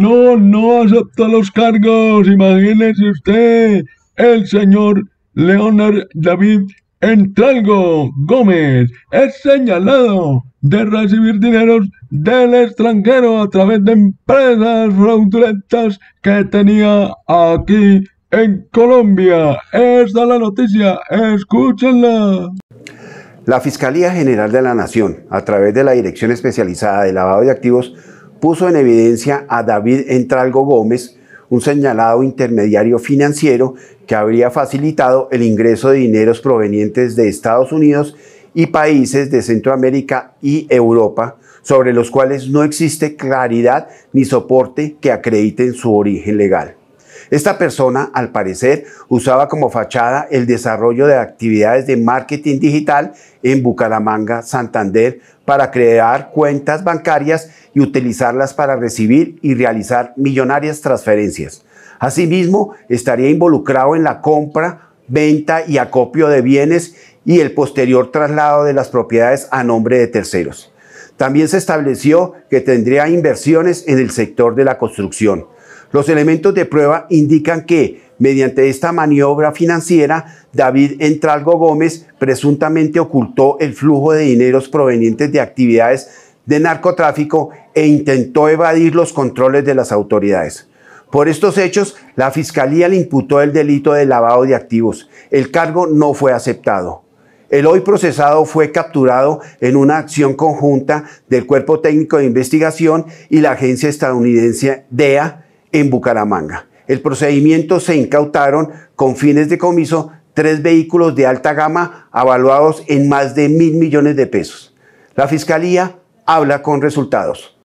No, no acepta los cargos. Imagínese usted, el señor Leonard David Entralgo Gómez es señalado de recibir dinero del extranjero a través de empresas fraudulentas que tenía aquí en Colombia. Esta es la noticia, escúchenla. La Fiscalía General de la Nación, a través de la Dirección Especializada de Lavado de Activos, puso en evidencia a David Entralgo Gómez, un señalado intermediario financiero que habría facilitado el ingreso de dineros provenientes de Estados Unidos y países de Centroamérica y Europa, sobre los cuales no existe claridad ni soporte que acrediten su origen legal. Esta persona, al parecer, usaba como fachada el desarrollo de actividades de marketing digital en Bucaramanga, Santander, para crear cuentas bancarias y utilizarlas para recibir y realizar millonarias transferencias. Asimismo, estaría involucrado en la compra, venta y acopio de bienes y el posterior traslado de las propiedades a nombre de terceros. También se estableció que tendría inversiones en el sector de la construcción. Los elementos de prueba indican que, mediante esta maniobra financiera, David Entralgo Gómez presuntamente ocultó el flujo de dineros provenientes de actividades de narcotráfico e intentó evadir los controles de las autoridades. Por estos hechos, la Fiscalía le imputó el delito de lavado de activos. El cargo no fue aceptado. El hoy procesado fue capturado en una acción conjunta del Cuerpo Técnico de Investigación y la agencia estadounidense DEA, en Bucaramanga. El procedimiento se incautaron con fines de comiso tres vehículos de alta gama avaluados en más de mil millones de pesos. La Fiscalía habla con resultados.